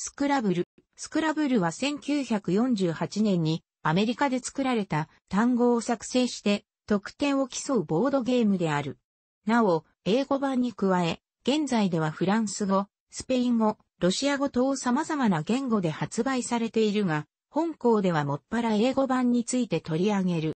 スクラブル。スクラブルは1948年にアメリカで作られた単語を作成して得点を競うボードゲームである。なお、英語版に加え、現在ではフランス語、スペイン語、ロシア語等様々な言語で発売されているが、本校ではもっぱら英語版について取り上げる。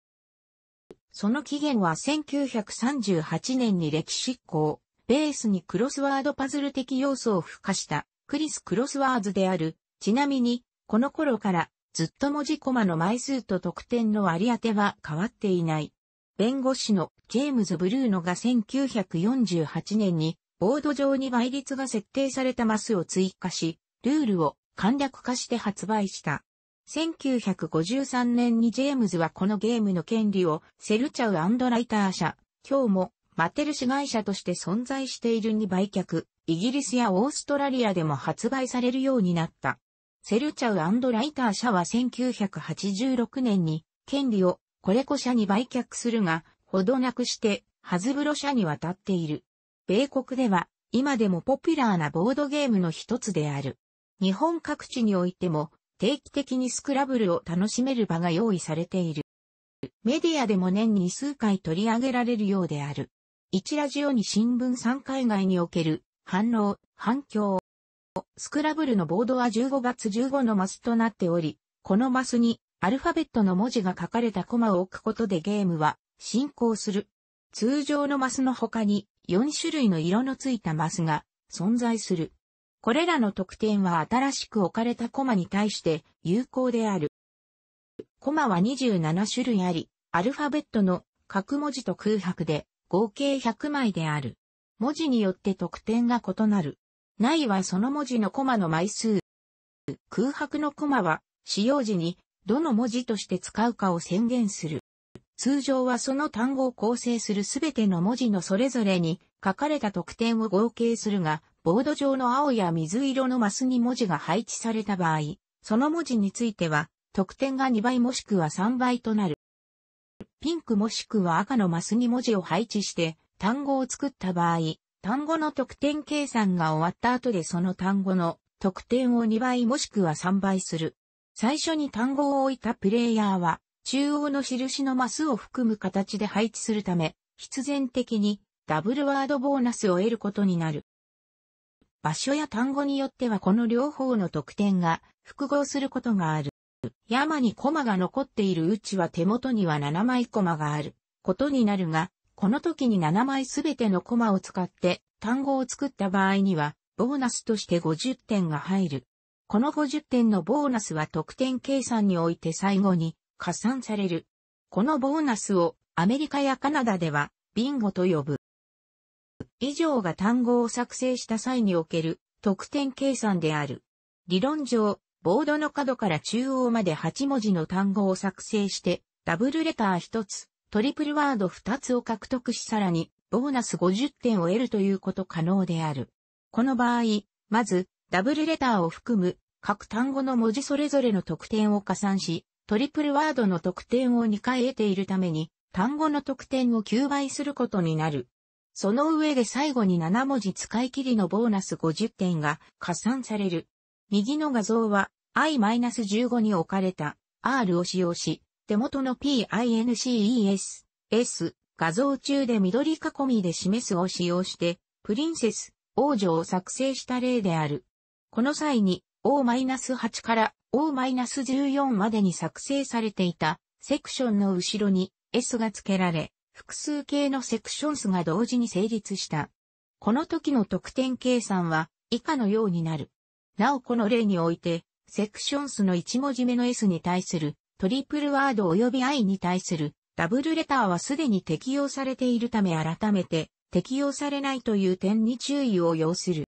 その起源は1938年に歴史校、ベースにクロスワードパズル的要素を付加したクリス・クロスワーズである。ちなみに、この頃から、ずっと文字コマの枚数と得点の割り当ては変わっていない。弁護士のジェームズ・ブルーノが1948年に、ボード上に倍率が設定されたマスを追加し、ルールを簡略化して発売した。1953年にジェームズはこのゲームの権利をセルチャウライター社、今日もマテル子会社として存在しているに売却、イギリスやオーストラリアでも発売されるようになった。セルチャウライター社は1986年に権利をコレコ社に売却するが、ほどなくしてハズブロ社に渡っている。米国では今でもポピュラーなボードゲームの一つである。日本各地においても定期的にスクラブルを楽しめる場が用意されている。メディアでも年に数回取り上げられるようである。1ラジオに新聞3海外における反応、反響。スクラブルのボードは15月15のマスとなっており、このマスにアルファベットの文字が書かれたコマを置くことでゲームは進行する。通常のマスの他に4種類の色のついたマスが存在する。これらの特典は新しく置かれたコマに対して有効である。コマは27種類あり、アルファベットの各文字と空白で合計100枚である。文字によって得点が異なる。ないはその文字のコマの枚数。空白のコマは、使用時に、どの文字として使うかを宣言する。通常はその単語を構成するすべての文字のそれぞれに書かれた得点を合計するが、ボード上の青や水色のマスに文字が配置された場合、その文字については、得点が2倍もしくは3倍となる。ピンクもしくは赤のマスに文字を配置して単語を作った場合、単語の得点計算が終わった後でその単語の得点を2倍もしくは3倍する。最初に単語を置いたプレイヤーは中央の印のマスを含む形で配置するため、必然的にダブルワードボーナスを得ることになる。場所や単語によってはこの両方の得点が複合することがある。山に駒が残っているうちは手元には7枚駒があることになるが、この時に7枚すべての駒を使って単語を作った場合には、ボーナスとして50点が入る。この50点のボーナスは得点計算において最後に加算される。このボーナスをアメリカやカナダではビンゴと呼ぶ。以上が単語を作成した際における得点計算である。理論上、ボードの角から中央まで8文字の単語を作成して、ダブルレター1つ、トリプルワード2つを獲得しさらに、ボーナス50点を得るということ可能である。この場合、まず、ダブルレターを含む、各単語の文字それぞれの得点を加算し、トリプルワードの得点を2回得ているために、単語の得点を9倍することになる。その上で最後に7文字使い切りのボーナス50点が加算される。右の画像は i-15 に置かれた R を使用し、手元の PINCES、S、画像中で緑囲みで示すを使用して、プリンセス、王女を作成した例である。この際に O-8 から O-14 までに作成されていたセクションの後ろに S が付けられ、複数形のセクション数が同時に成立した。この時の得点計算は以下のようになる。なおこの例において、セクションスの1文字目の S に対するトリプルワード及び I に対するダブルレターはすでに適用されているため改めて適用されないという点に注意を要する。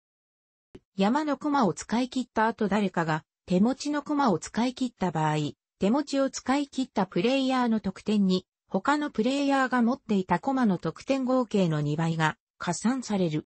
山の駒を使い切った後誰かが手持ちの駒を使い切った場合、手持ちを使い切ったプレイヤーの得点に他のプレイヤーが持っていた駒の得点合計の2倍が加算される。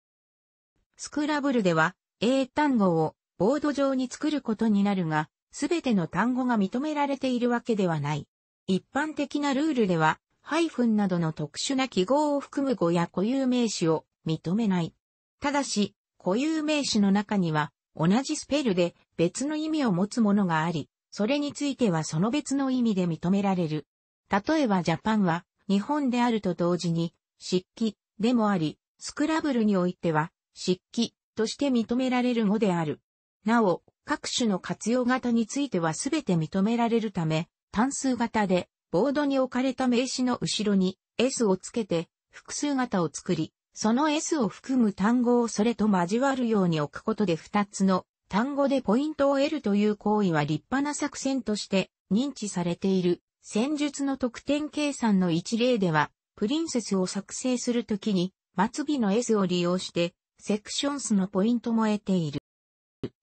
スクラブルでは英単語をボード上に作ることになるが、すべての単語が認められているわけではない。一般的なルールでは、ハイフンなどの特殊な記号を含む語や固有名詞を認めない。ただし、固有名詞の中には、同じスペルで別の意味を持つものがあり、それについてはその別の意味で認められる。例えばジャパンは、日本であると同時に、漆器でもあり、スクラブルにおいては、漆器として認められる語である。なお、各種の活用型については全て認められるため、単数型で、ボードに置かれた名詞の後ろに S をつけて、複数型を作り、その S を含む単語をそれと交わるように置くことで2つの単語でポイントを得るという行為は立派な作戦として認知されている。戦術の得点計算の一例では、プリンセスを作成するときに、末尾の S を利用して、セクションスのポイントも得ている。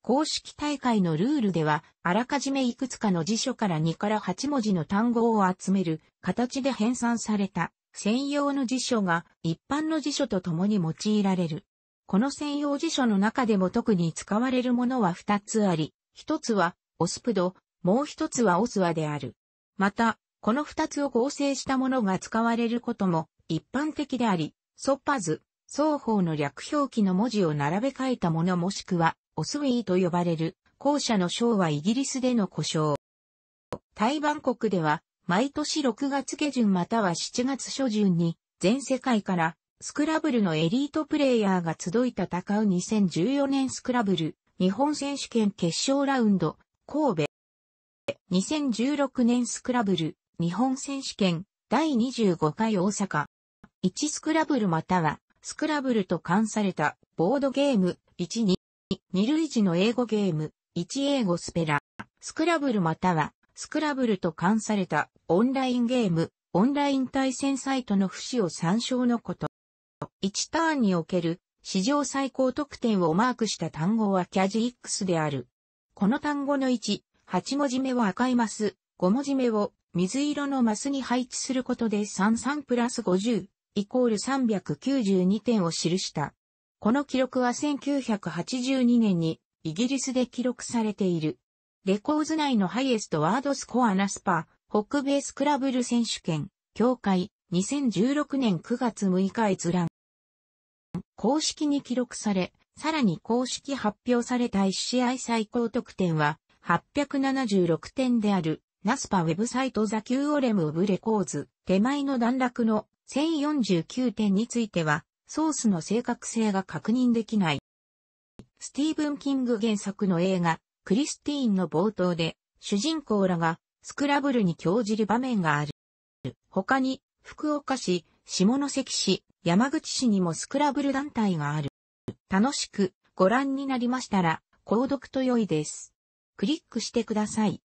公式大会のルールでは、あらかじめいくつかの辞書から2から8文字の単語を集める形で編纂された専用の辞書が一般の辞書と共に用いられる。この専用辞書の中でも特に使われるものは2つあり、1つはオスプド、もう1つはオスワである。また、この2つを合成したものが使われることも一般的であり、ソッパズ、双方の略表記の文字を並べ替えたものもしくは、オスウィーと呼ばれる、校舎の章はイギリスでの故障。台湾国では、毎年6月下旬または7月初旬に、全世界から、スクラブルのエリートプレイヤーが集い戦う2014年スクラブル、日本選手権決勝ラウンド、神戸。2016年スクラブル、日本選手権、第25回大阪。1スクラブルまたは、スクラブルと冠されたボードゲーム、1、2、二類似の英語ゲーム、一英語スペラ、スクラブルまたは、スクラブルと冠されたオンラインゲーム、オンライン対戦サイトの不死を参照のこと。1ターンにおける史上最高得点をマークした単語はキャジ X である。この単語の1、8文字目を赤いマス、5文字目を水色のマスに配置することで33プラス50イコール392点を記した。この記録は1982年にイギリスで記録されている。レコーズ内のハイエストワードスコアナスパ、北米ベースクラブル選手権、協会、2016年9月6日閲覧。公式に記録され、さらに公式発表された1試合最高得点は876点である、ナスパウェブサイトザキューオレムオブレコーズ、手前の段落の1049点については、ソースの正確性が確認できない。スティーブン・キング原作の映画、クリスティーンの冒頭で、主人公らがスクラブルに興じる場面がある。他に、福岡市、下関市、山口市にもスクラブル団体がある。楽しくご覧になりましたら、購読と良いです。クリックしてください。